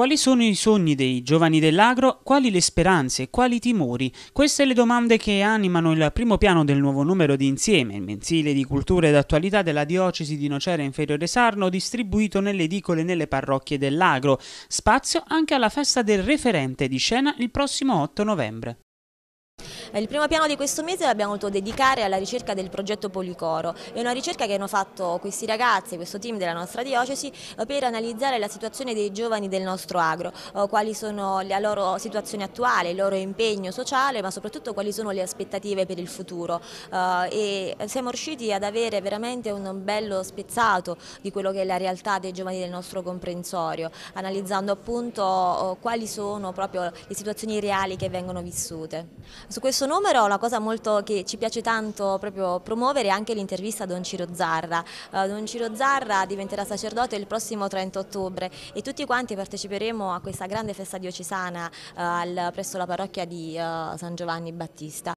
Quali sono i sogni dei giovani dell'agro? Quali le speranze? Quali i timori? Queste le domande che animano il primo piano del nuovo numero di Insieme, il mensile di cultura ed attualità della diocesi di Nocera Inferiore Sarno, distribuito nelle edicole e nelle parrocchie dell'agro. Spazio anche alla festa del referente di scena il prossimo 8 novembre. Il primo piano di questo mese l'abbiamo voluto dedicare alla ricerca del progetto Policoro, è una ricerca che hanno fatto questi ragazzi, questo team della nostra diocesi, eh, per analizzare la situazione dei giovani del nostro agro, eh, quali sono la loro situazione attuale, il loro impegno sociale, ma soprattutto quali sono le aspettative per il futuro. Eh, e siamo riusciti ad avere veramente un bello spezzato di quello che è la realtà dei giovani del nostro comprensorio, analizzando appunto quali sono proprio le situazioni reali che vengono vissute. Su questo questo numero la cosa molto che ci piace tanto proprio promuovere è anche l'intervista a Don Ciro Zarra. Uh, Don Ciro Zarra diventerà sacerdote il prossimo 30 ottobre e tutti quanti parteciperemo a questa grande festa diocesana uh, al, presso la parrocchia di uh, San Giovanni Battista.